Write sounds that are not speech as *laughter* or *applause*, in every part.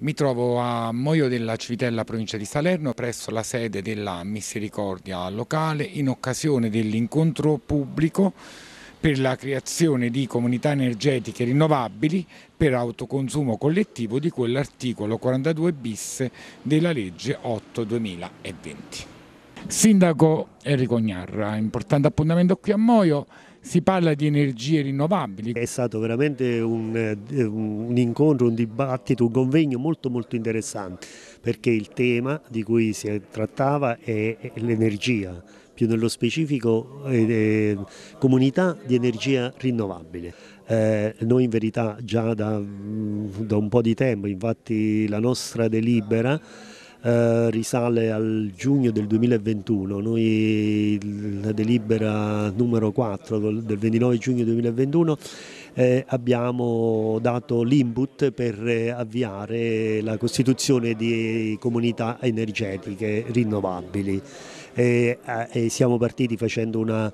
Mi trovo a Moio della Civitella, provincia di Salerno, presso la sede della Misericordia locale in occasione dell'incontro pubblico per la creazione di comunità energetiche rinnovabili per autoconsumo collettivo di quell'articolo 42 bis della legge 8 2020. Sindaco Enrico Gnarra, importante appuntamento qui a Moio si parla di energie rinnovabili. È stato veramente eh, un, un, incontro, un dibattito, un convegno molto molto interessante perché il tema di cui si trattava è, l'energia, più nello specifico eh, eh, comunità di energia rinnovabile. Eh, noi in verità già da, mm, da un po' di tempo, infatti la nostra delibera eh, risale al giugno del 2021. Noi la delibera numero 4 del 29 giugno 2021 eh, abbiamo dato l'input per eh, avviare la costituzione di comunità energetiche rinnovabili. E, eh, e siamo partiti facendo una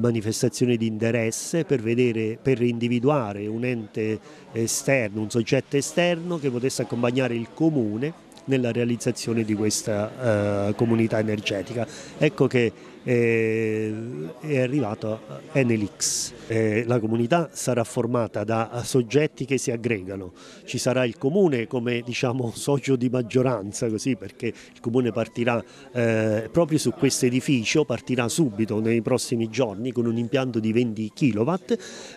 manifestazione di interesse per, vedere, per, individuare un ente esterno, un soggetto esterno che potesse accompagnare il comune nella realizzazione di questa eh, comunità energetica. Ecco che eh, è arrivato Enelix. Eh, la comunità sarà formata da soggetti che si aggregano, ci sarà il comune come diciamo, *laughs* socio di maggioranza, così, perché il comune partirà eh, proprio su questo edificio, partirà subito nei prossimi giorni con un impianto di 20 kW,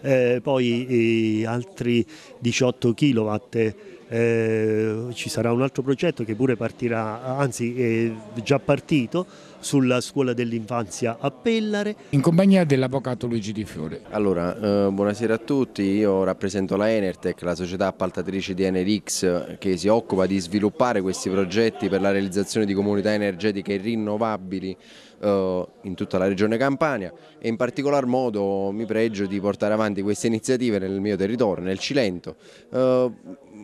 eh, poi eh, altri 18 kW eh, ci sarà un altro progetto che pure partirà, anzi è già partito, sulla scuola dell'infanzia a Pellare. In compagnia dell'avvocato Luigi Di Fiore. Allora, eh, buonasera a tutti, io rappresento la Enertec, la società appaltatrice di Enerix che si occupa di sviluppare questi progetti per la realizzazione di comunità energetiche rinnovabili eh, in tutta la regione Campania e in particolar modo mi pregio di portare avanti queste iniziative nel mio territorio, nel Cilento. Eh,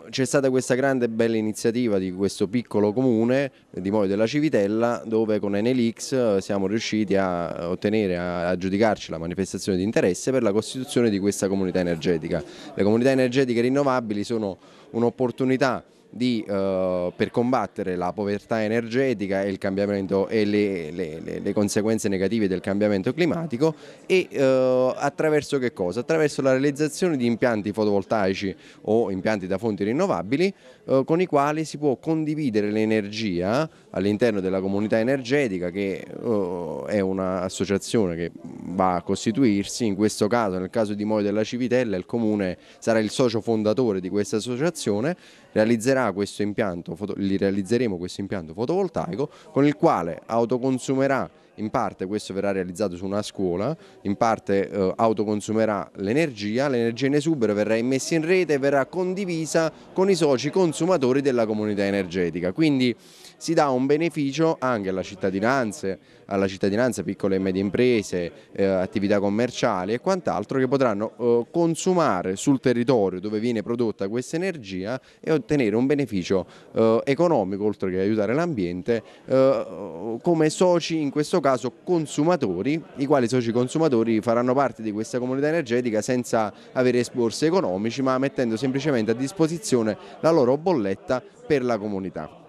c'è stata questa grande e bella iniziativa di questo piccolo comune di Moio della Civitella dove con Enelix eh, siamo riusciti a ottenere, a giudicarci la manifestazione di interesse per la costituzione di questa comunità energetica. Le comunità energetiche rinnovabili sono un'opportunità di, eh, per combattere la povertà energetica e, e le, le, le, conseguenze negative del cambiamento climatico e eh, attraverso che cosa? Attraverso la realizzazione di impianti fotovoltaici o impianti da fonti rinnovabili eh, con i quali si può condividere l'energia all'interno della comunità energetica che eh, è un'associazione che va a costituirsi, in questo caso, nel caso di Moio della Civitella, il comune sarà il socio fondatore di questa associazione, realizzerà questo impianto, li realizzeremo questo impianto fotovoltaico con il quale autoconsumerà in parte questo verrà realizzato su una scuola, in parte eh, autoconsumerà l'energia, l'energia in esubero verrà immessa in rete e verrà condivisa con i soci consumatori della comunità energetica, quindi si dà un beneficio anche alla cittadinanza, alla cittadinanza piccole e medie imprese, eh, attività commerciali e quant'altro che potranno eh, consumare sul territorio dove viene prodotta questa energia e ottenere un beneficio eh, economico oltre che aiutare l'ambiente eh, come soci in questo caso caso consumatori, i quali soci consumatori faranno parte di questa comunità energetica senza avere esborsi economici ma mettendo semplicemente a disposizione la loro bolletta per la comunità.